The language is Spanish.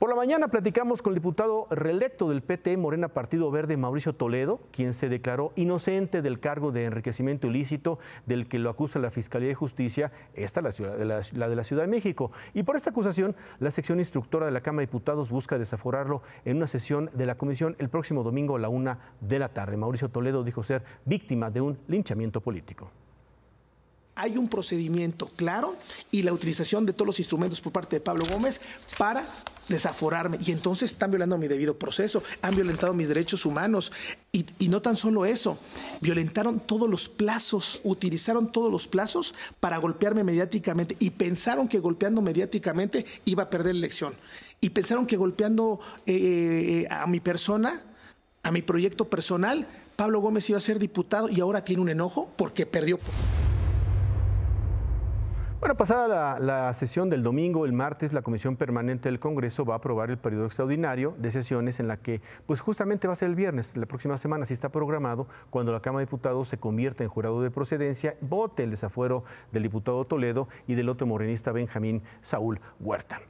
Por la mañana platicamos con el diputado reelecto del PT Morena Partido Verde, Mauricio Toledo, quien se declaró inocente del cargo de enriquecimiento ilícito del que lo acusa la Fiscalía de Justicia, esta la, ciudad, la, la de la Ciudad de México. Y por esta acusación, la sección instructora de la Cámara de Diputados busca desaforarlo en una sesión de la comisión el próximo domingo a la una de la tarde. Mauricio Toledo dijo ser víctima de un linchamiento político hay un procedimiento claro y la utilización de todos los instrumentos por parte de Pablo Gómez para desaforarme. Y entonces están violando mi debido proceso, han violentado mis derechos humanos. Y, no tan solo eso, violentaron todos los plazos, utilizaron todos los plazos para golpearme mediáticamente y pensaron que golpeando mediáticamente iba a perder la elección. Y pensaron que golpeando eh, eh, a mi persona, a mi proyecto personal, Pablo Gómez iba a ser diputado y ahora tiene un enojo porque perdió. Bueno, pasada la, sesión del domingo, el martes, la Comisión Permanente del Congreso va a aprobar el periodo extraordinario de sesiones en la que, pues justamente va a ser el viernes, la próxima semana, si está programado, cuando la Cámara de Diputados se convierta en jurado de procedencia, vote el desafuero del diputado Toledo y del otro morenista Benjamín Saúl Huerta.